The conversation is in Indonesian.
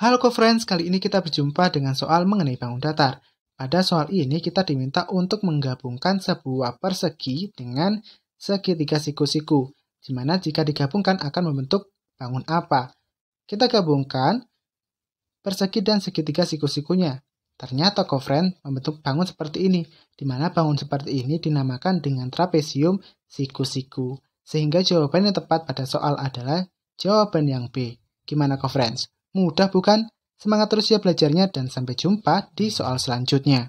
Halo friends, kali ini kita berjumpa dengan soal mengenai bangun datar. Pada soal ini kita diminta untuk menggabungkan sebuah persegi dengan segitiga siku-siku, dimana mana jika digabungkan akan membentuk bangun apa. Kita gabungkan persegi dan segitiga siku-sikunya. Ternyata friends membentuk bangun seperti ini, dimana bangun seperti ini dinamakan dengan trapesium siku-siku. Sehingga jawaban yang tepat pada soal adalah jawaban yang B. Gimana friends? Mudah bukan? Semangat terus ya belajarnya dan sampai jumpa di soal selanjutnya.